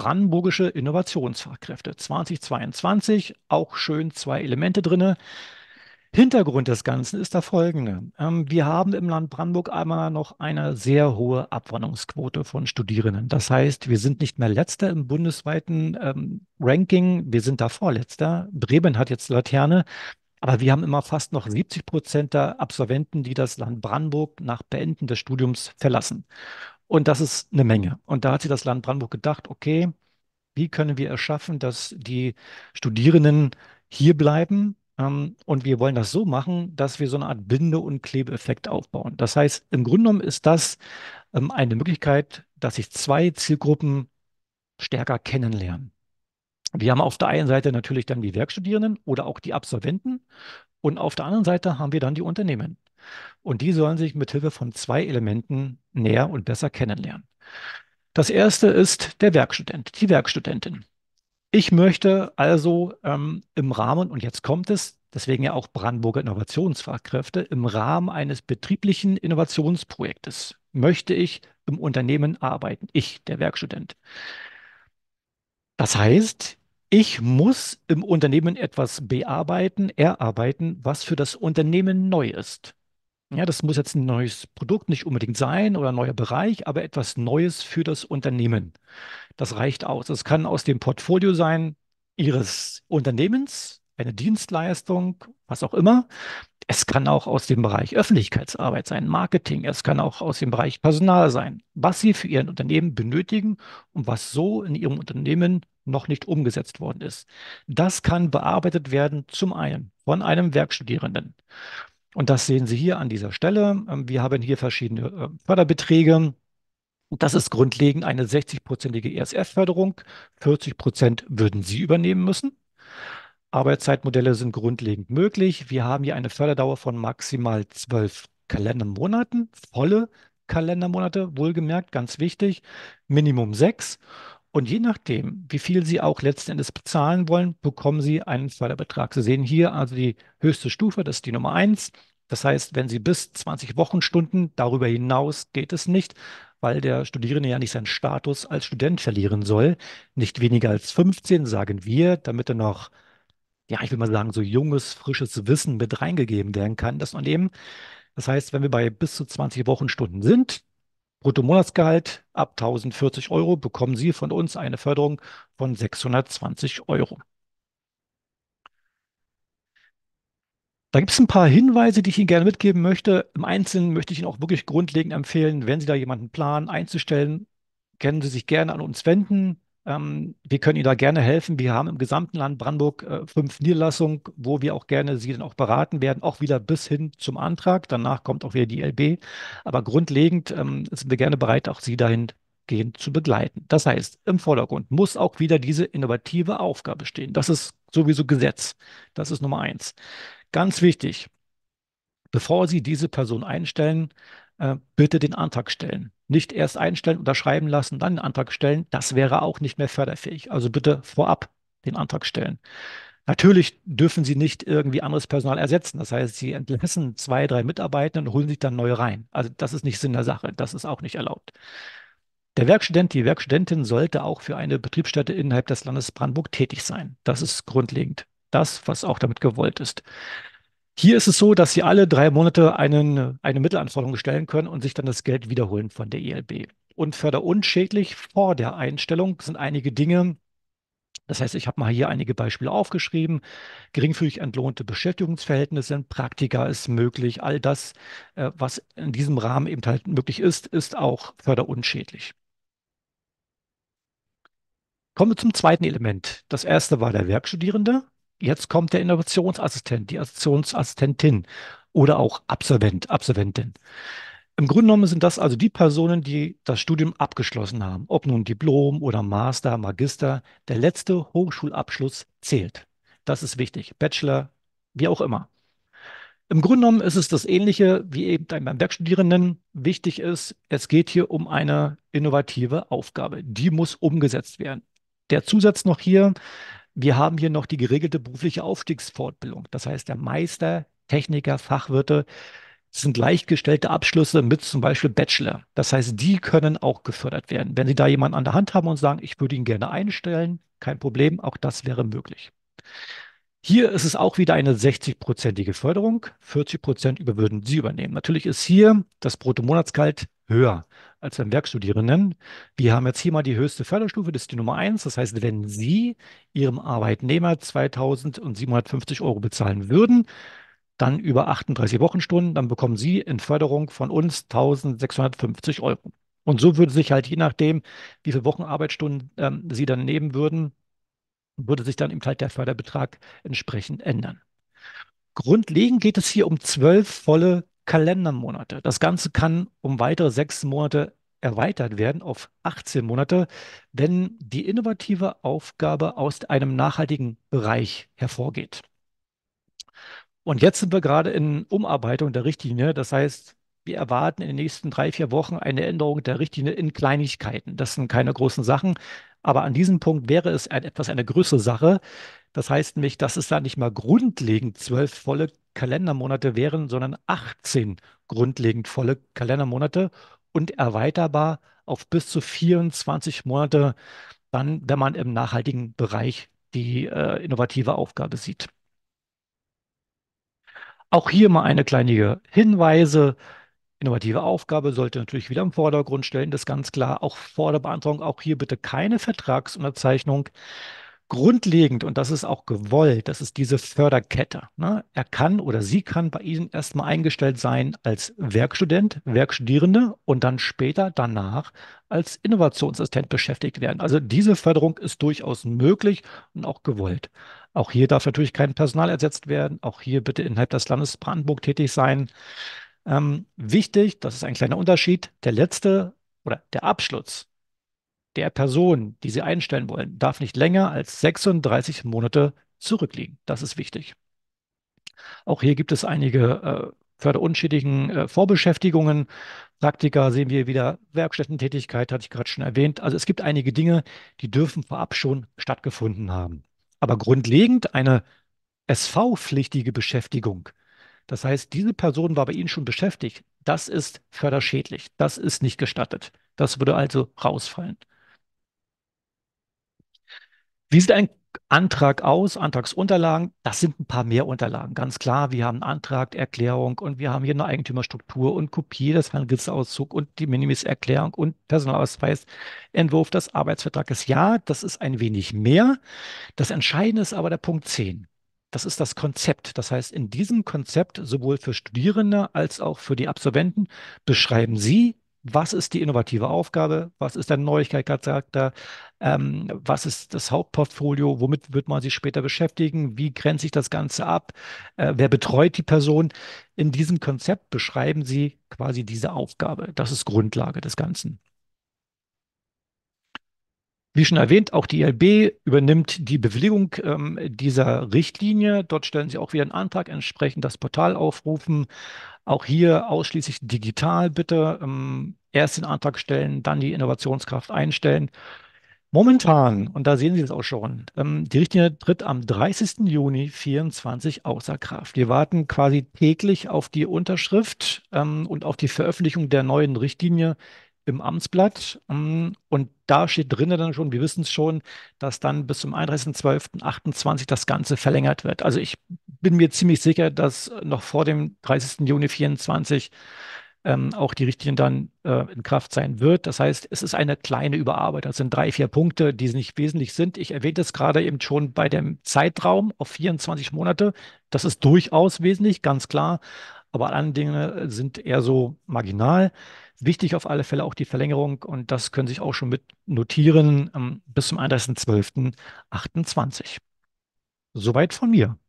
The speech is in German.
Brandenburgische Innovationsfachkräfte 2022. Auch schön zwei Elemente drin. Hintergrund des Ganzen ist der folgende. Ähm, wir haben im Land Brandenburg einmal noch eine sehr hohe Abwanderungsquote von Studierenden. Das heißt, wir sind nicht mehr letzter im bundesweiten ähm, Ranking, wir sind da vorletzter. Bremen hat jetzt Laterne, aber wir haben immer fast noch 70 Prozent der Absolventen, die das Land Brandenburg nach Beenden des Studiums verlassen. Und das ist eine Menge. Und da hat sich das Land Brandenburg gedacht, okay, wie können wir erschaffen, dass die Studierenden hier bleiben? Ähm, und wir wollen das so machen, dass wir so eine Art Binde- und Klebeeffekt aufbauen. Das heißt, im Grunde genommen ist das ähm, eine Möglichkeit, dass sich zwei Zielgruppen stärker kennenlernen wir haben auf der einen Seite natürlich dann die Werkstudierenden oder auch die Absolventen und auf der anderen Seite haben wir dann die Unternehmen. Und die sollen sich mit Hilfe von zwei Elementen näher und besser kennenlernen. Das erste ist der Werkstudent, die Werkstudentin. Ich möchte also ähm, im Rahmen, und jetzt kommt es, deswegen ja auch Brandenburger Innovationsfachkräfte, im Rahmen eines betrieblichen Innovationsprojektes möchte ich im Unternehmen arbeiten. Ich, der Werkstudent. Das heißt, ich muss im Unternehmen etwas bearbeiten, erarbeiten, was für das Unternehmen neu ist. Ja, das muss jetzt ein neues Produkt nicht unbedingt sein oder ein neuer Bereich, aber etwas Neues für das Unternehmen. Das reicht aus. Es kann aus dem Portfolio sein Ihres Unternehmens, eine Dienstleistung, was auch immer. Es kann auch aus dem Bereich Öffentlichkeitsarbeit sein, Marketing. Es kann auch aus dem Bereich Personal sein, was Sie für Ihr Unternehmen benötigen und was so in Ihrem Unternehmen noch nicht umgesetzt worden ist. Das kann bearbeitet werden zum einen von einem Werkstudierenden. Und das sehen Sie hier an dieser Stelle. Ähm, wir haben hier verschiedene äh, Förderbeträge. Das ist grundlegend eine 60-prozentige ESF-Förderung. 40 Prozent würden Sie übernehmen müssen. Arbeitszeitmodelle sind grundlegend möglich. Wir haben hier eine Förderdauer von maximal zwölf Kalendermonaten, volle Kalendermonate, wohlgemerkt, ganz wichtig, Minimum sechs. Und je nachdem, wie viel Sie auch letzten Endes bezahlen wollen, bekommen Sie einen Förderbetrag. Sie sehen hier also die höchste Stufe, das ist die Nummer eins. Das heißt, wenn Sie bis 20 Wochenstunden, darüber hinaus geht es nicht, weil der Studierende ja nicht seinen Status als Student verlieren soll. Nicht weniger als 15, sagen wir, damit er noch, ja, ich will mal sagen, so junges, frisches Wissen mit reingegeben werden kann, das man eben. Das heißt, wenn wir bei bis zu 20 Wochenstunden sind, Bruttomonatsgehalt ab 1040 Euro bekommen Sie von uns eine Förderung von 620 Euro. Da gibt es ein paar Hinweise, die ich Ihnen gerne mitgeben möchte. Im Einzelnen möchte ich Ihnen auch wirklich grundlegend empfehlen, wenn Sie da jemanden planen, einzustellen, können Sie sich gerne an uns wenden. Ähm, wir können Ihnen da gerne helfen. Wir haben im gesamten Land Brandenburg äh, fünf Niederlassungen, wo wir auch gerne Sie dann auch beraten werden, auch wieder bis hin zum Antrag. Danach kommt auch wieder die LB. Aber grundlegend ähm, sind wir gerne bereit, auch Sie dahin zu begleiten. Das heißt, im Vordergrund muss auch wieder diese innovative Aufgabe stehen. Das ist sowieso Gesetz. Das ist Nummer eins. Ganz wichtig, bevor Sie diese Person einstellen, äh, bitte den Antrag stellen. Nicht erst einstellen, unterschreiben lassen, dann den Antrag stellen. Das wäre auch nicht mehr förderfähig. Also bitte vorab den Antrag stellen. Natürlich dürfen sie nicht irgendwie anderes Personal ersetzen. Das heißt, sie entlassen zwei, drei Mitarbeiter und holen sich dann neu rein. Also das ist nicht Sinn der Sache. Das ist auch nicht erlaubt. Der Werkstudent, die Werkstudentin sollte auch für eine Betriebsstätte innerhalb des Landes Brandenburg tätig sein. Das ist grundlegend das, was auch damit gewollt ist. Hier ist es so, dass Sie alle drei Monate einen, eine Mittelanforderung stellen können und sich dann das Geld wiederholen von der ELB. Und förderunschädlich vor der Einstellung sind einige Dinge, das heißt, ich habe mal hier einige Beispiele aufgeschrieben. Geringfügig entlohnte Beschäftigungsverhältnisse, Praktika ist möglich. All das, äh, was in diesem Rahmen eben halt möglich ist, ist auch förderunschädlich. Kommen wir zum zweiten Element. Das erste war der Werkstudierende. Jetzt kommt der Innovationsassistent, die Innovationsassistentin oder auch Absolvent, Absolventin. Im Grunde genommen sind das also die Personen, die das Studium abgeschlossen haben, ob nun Diplom oder Master, Magister. Der letzte Hochschulabschluss zählt. Das ist wichtig. Bachelor, wie auch immer. Im Grunde genommen ist es das Ähnliche wie eben beim Werkstudierenden. Wichtig ist, es geht hier um eine innovative Aufgabe. Die muss umgesetzt werden. Der Zusatz noch hier, wir haben hier noch die geregelte berufliche Aufstiegsfortbildung. Das heißt, der Meister, Techniker, Fachwirte sind gleichgestellte Abschlüsse mit zum Beispiel Bachelor. Das heißt, die können auch gefördert werden. Wenn Sie da jemanden an der Hand haben und sagen, ich würde ihn gerne einstellen, kein Problem, auch das wäre möglich. Hier ist es auch wieder eine 60-prozentige Förderung. 40 Prozent würden Sie übernehmen. Natürlich ist hier das Bruttomonatsgehalt höher als beim Werkstudierenden. Wir haben jetzt hier mal die höchste Förderstufe, das ist die Nummer 1. Das heißt, wenn Sie Ihrem Arbeitnehmer 2750 Euro bezahlen würden, dann über 38 Wochenstunden, dann bekommen Sie in Förderung von uns 1650 Euro. Und so würde sich halt je nachdem, wie viele Wochenarbeitsstunden ähm, Sie dann nehmen würden, würde sich dann eben halt der Förderbetrag entsprechend ändern. Grundlegend geht es hier um zwölf volle Kalendermonate. Das Ganze kann um weitere sechs Monate erweitert werden auf 18 Monate, wenn die innovative Aufgabe aus einem nachhaltigen Bereich hervorgeht. Und jetzt sind wir gerade in Umarbeitung der Richtlinie. Das heißt, wir erwarten in den nächsten drei, vier Wochen eine Änderung der Richtlinie in Kleinigkeiten. Das sind keine großen Sachen. Aber an diesem Punkt wäre es etwas eine größere Sache, das heißt nämlich, dass es da nicht mal grundlegend zwölf volle Kalendermonate wären, sondern 18 grundlegend volle Kalendermonate und erweiterbar auf bis zu 24 Monate, dann, wenn man im nachhaltigen Bereich die äh, innovative Aufgabe sieht. Auch hier mal eine kleine Hinweise. Innovative Aufgabe sollte natürlich wieder im Vordergrund stellen, das ist ganz klar. Auch vor der Beantragung, auch hier bitte keine Vertragsunterzeichnung. Grundlegend, und das ist auch gewollt, das ist diese Förderkette. Ne? Er kann oder sie kann bei Ihnen erstmal eingestellt sein als Werkstudent, Werkstudierende und dann später danach als Innovationsassistent beschäftigt werden. Also diese Förderung ist durchaus möglich und auch gewollt. Auch hier darf natürlich kein Personal ersetzt werden. Auch hier bitte innerhalb des Landes Brandenburg tätig sein. Ähm, wichtig, das ist ein kleiner Unterschied, der letzte oder der Abschluss der Person, die Sie einstellen wollen, darf nicht länger als 36 Monate zurückliegen. Das ist wichtig. Auch hier gibt es einige äh, förderunschädigen äh, Vorbeschäftigungen. Praktika sehen wir wieder, Werkstättentätigkeit hatte ich gerade schon erwähnt. Also es gibt einige Dinge, die dürfen vorab schon stattgefunden haben. Aber grundlegend eine SV-pflichtige Beschäftigung. Das heißt, diese Person war bei Ihnen schon beschäftigt. Das ist förderschädlich. Das ist nicht gestattet. Das würde also rausfallen. Wie sieht ein Antrag aus, Antragsunterlagen? Das sind ein paar mehr Unterlagen. Ganz klar, wir haben Antrag, Erklärung und wir haben hier eine Eigentümerstruktur und Kopie des Handelsauszugs und die Minimiserklärung und Personalausweis, Entwurf des Arbeitsvertrages. Ja, das ist ein wenig mehr. Das Entscheidende ist aber der Punkt 10. Das ist das Konzept. Das heißt, in diesem Konzept sowohl für Studierende als auch für die Absolventen beschreiben Sie, was ist die innovative Aufgabe, was ist der Neuigkeitscharakter, ähm, was ist das Hauptportfolio, womit wird man sich später beschäftigen, wie grenzt sich das Ganze ab, äh, wer betreut die Person. In diesem Konzept beschreiben Sie quasi diese Aufgabe. Das ist Grundlage des Ganzen. Wie schon erwähnt, auch die ILB e übernimmt die Bewilligung ähm, dieser Richtlinie. Dort stellen Sie auch wieder einen Antrag, entsprechend das Portal aufrufen. Auch hier ausschließlich digital bitte. Ähm, erst den Antrag stellen, dann die Innovationskraft einstellen. Momentan, und da sehen Sie es auch schon, ähm, die Richtlinie tritt am 30. Juni 2024 außer Kraft. Wir warten quasi täglich auf die Unterschrift ähm, und auf die Veröffentlichung der neuen Richtlinie, im Amtsblatt. Ähm, und da steht drinnen dann schon, wir wissen es schon, dass dann bis zum 31.12.28 das Ganze verlängert wird. Also ich bin mir ziemlich sicher, dass noch vor dem 30. Juni 2024 ähm, auch die Richtlinie dann äh, in Kraft sein wird. Das heißt, es ist eine kleine Überarbeitung. Das sind drei, vier Punkte, die nicht wesentlich sind. Ich erwähnte es gerade eben schon bei dem Zeitraum auf 24 Monate. Das ist durchaus wesentlich, ganz klar. Aber alle anderen Dinge äh, sind eher so marginal. Wichtig auf alle Fälle auch die Verlängerung und das können Sie sich auch schon mit notieren ähm, bis zum 31.12.28. Soweit von mir.